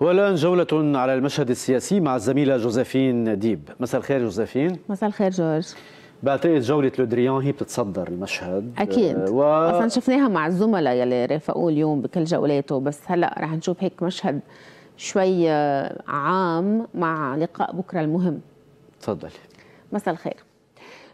والآن جولة على المشهد السياسي مع الزميلة جوزيفين ديب مساء الخير جوزيفين مساء الخير جورج بعتقد جولة لودريان هي بتتصدر المشهد أكيد آه، و... أصلا شفناها مع الزملاء يلي رافقوه اليوم بكل جولاته بس هلأ رح نشوف هيك مشهد شوي آه، عام مع لقاء بكرة المهم تفضلي مساء الخير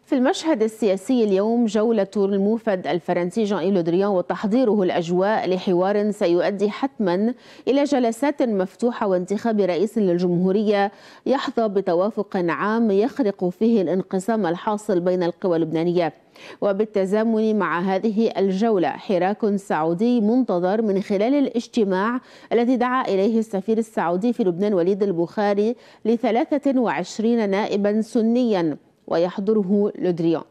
في المشهد السياسي اليوم جولة الموفد الفرنسي جان إيلو دريان وتحضيره الأجواء لحوار سيؤدي حتما إلى جلسات مفتوحة وانتخاب رئيس للجمهورية يحظى بتوافق عام يخرق فيه الانقسام الحاصل بين القوى اللبنانية وبالتزامن مع هذه الجولة حراك سعودي منتظر من خلال الاجتماع الذي دعا إليه السفير السعودي في لبنان وليد البخاري ل 23 نائبا سنيا ويحضره لودريان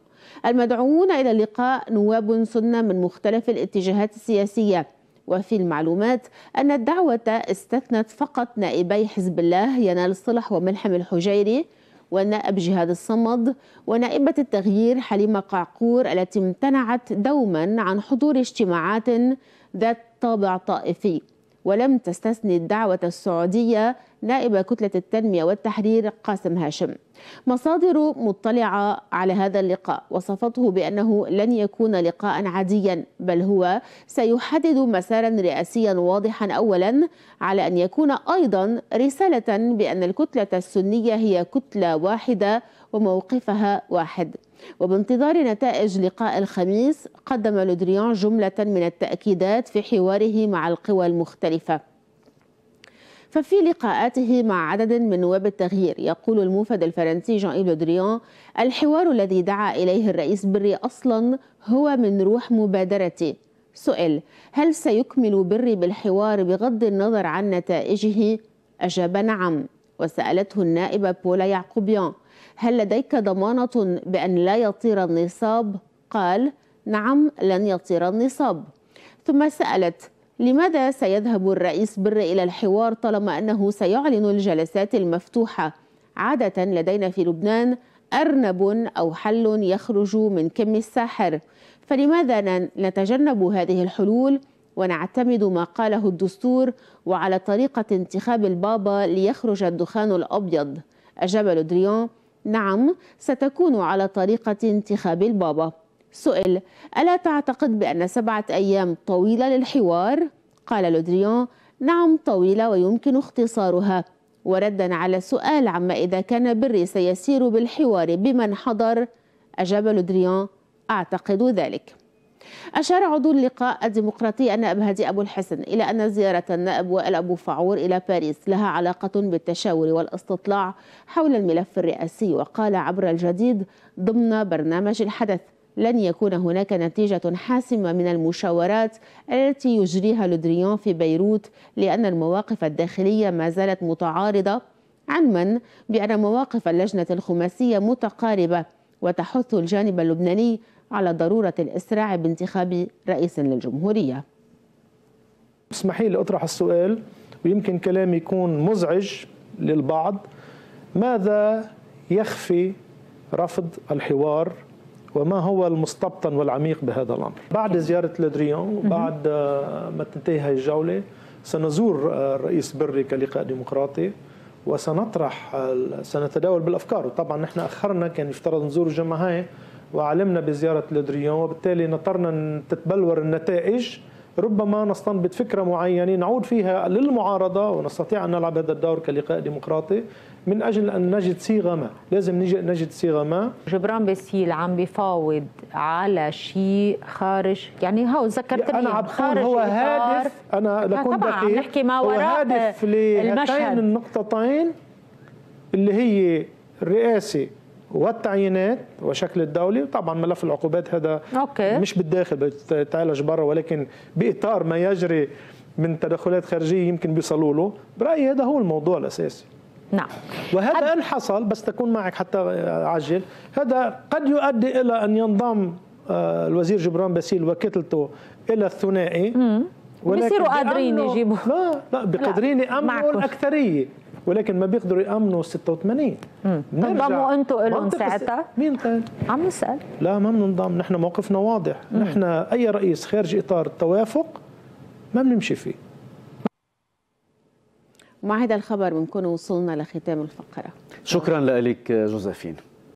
المدعوون إلى اللقاء نواب سنة من مختلف الاتجاهات السياسية وفي المعلومات أن الدعوة استثنت فقط نائبي حزب الله ينال الصلح وملحم الحجيري ونائب جهاد الصمد ونائبة التغيير حليمة قعقور التي امتنعت دوما عن حضور اجتماعات ذات طابع طائفي ولم تستثني الدعوة السعودية نائب كتلة التنمية والتحرير قاسم هاشم مصادر مطلعة على هذا اللقاء وصفته بأنه لن يكون لقاء عاديا بل هو سيحدد مسارا رئاسيا واضحا أولا على أن يكون أيضا رسالة بأن الكتلة السنية هي كتلة واحدة وموقفها واحد وبانتظار نتائج لقاء الخميس قدم لودريان جملة من التأكيدات في حواره مع القوى المختلفة ففي لقاءاته مع عدد من نواب التغيير يقول الموفد الفرنسي جان إيف لودريان الحوار الذي دعا إليه الرئيس بري أصلا هو من روح مبادرتي سئل هل سيكمل بري بالحوار بغض النظر عن نتائجه أجاب نعم وسألته النائبة بولا يعقوبيان هل لديك ضمانة بأن لا يطير النصاب؟ قال نعم لن يطير النصاب ثم سألت لماذا سيذهب الرئيس بر إلى الحوار طالما أنه سيعلن الجلسات المفتوحة؟ عادة لدينا في لبنان أرنب أو حل يخرج من كم الساحر فلماذا نتجنب هذه الحلول؟ ونعتمد ما قاله الدستور وعلى طريقة انتخاب البابا ليخرج الدخان الأبيض أجاب لودريان نعم ستكون على طريقة انتخاب البابا سئل ألا تعتقد بأن سبعة أيام طويلة للحوار؟ قال لودريان نعم طويلة ويمكن اختصارها وردا على سؤال عما إذا كان بري سيسير بالحوار بمن حضر أجاب لودريان أعتقد ذلك أشار عضو اللقاء الديمقراطي النائب هادي أبو الحسن إلى أن زيارة النائب وائل أبو فعور إلى باريس لها علاقة بالتشاور والاستطلاع حول الملف الرئاسي وقال عبر الجديد ضمن برنامج الحدث لن يكون هناك نتيجة حاسمة من المشاورات التي يجريها لودريون في بيروت لأن المواقف الداخلية ما زالت متعارضة علما بأن مواقف اللجنة الخماسية متقاربة وتحث الجانب اللبناني على ضرورة الإسراع بانتخاب رئيس للجمهورية اسمحي لي أطرح السؤال ويمكن كلامي يكون مزعج للبعض ماذا يخفي رفض الحوار وما هو المستبطن والعميق بهذا الامر بعد زياره لودريون وبعد آه، ما تنتهي هذه الجوله سنزور آه، الرئيس بري كلقاء ديمقراطي وسنطرح سنتداول بالافكار وطبعا نحن اخرنا كان يفترض نزور الجمعه هاي وعلمنا بزيارة لودريون وبالتالي نطرنا تتبلور النتائج ربما نستنبط فكرة معينة نعود فيها للمعارضة ونستطيع أن نلعب هذا الدور كلقاء ديمقراطي من أجل أن نجد صيغة ما لازم نجد صيغة ما جبران باسيل عم بيفاوض على شيء خارج يعني هو ذكرتني يعني أنا عم خارج هو هادف أنا آه، لكون دقيق عم نحكي ما وراء هو هادف لهاتين النقطتين اللي هي الرئاسة والتعيينات وشكل الدولة وطبعا ملف العقوبات هذا أوكي. مش بالداخل بيتعالج برا ولكن بإطار ما يجري من تدخلات خارجية يمكن بيصلوا له برأيي هذا هو الموضوع الأساسي نعم وهذا أب... إن حصل بس تكون معك حتى آه، عجل هذا قد يؤدي إلى أن ينضم آه، الوزير جبران باسيل وكتلته إلى الثنائي ولكن بيصيروا قادرين يجيبوا لا لا بقدرين يأمنوا الأكثرية ولكن ما بيقدروا يامنوا 86 انضموا انتم لهم ساعتها مين كان؟ عم نسال لا ما بننضم نحن موقفنا واضح مم. نحن اي رئيس خارج اطار التوافق ما بنمشي فيه مع هذا الخبر بنكون وصلنا لختام الفقره شكرا لك جوزيفين